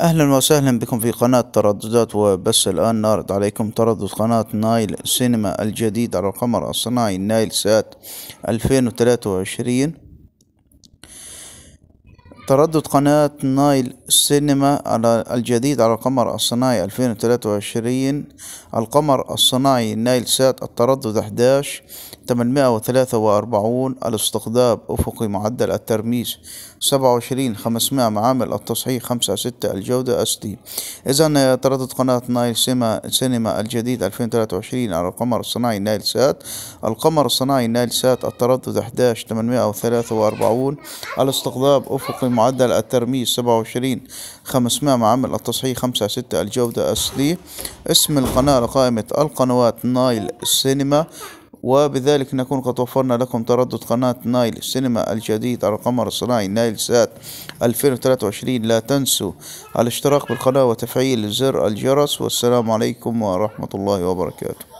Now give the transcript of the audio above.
اهلا وسهلا بكم في قناة ترددات وبس الان نعرض عليكم تردد قناة نايل سينما الجديد على القمر الصناعي نايل سات 2023 تردد قناة نايل سينما على الجديد على القمر الصناعي 2023 القمر الصناعي نايل سات التردد 11 843 الاستقطاب أفقي معدل الترميز 27 500 معامل التصحيح 5 6 الجودة اس دي إذا تردد قناة نايل سينما سينما الجديد 2023 على القمر الصناعي نايل سات القمر الصناعي نايل سات التردد 11 843 الاستقطاب أفقي معدل الترميز سبعة وعشرين خمسمائة معامل التصحيح خمسة ستة الجودة أصلي اسم القناة لقائمة القنوات نايل سينما وبذلك نكون قد وفرنا لكم تردد قناة نايل سينما الجديد على القمر الصناعي نايل سات 2023 لا تنسوا الاشتراك بالقناة وتفعيل زر الجرس والسلام عليكم ورحمة الله وبركاته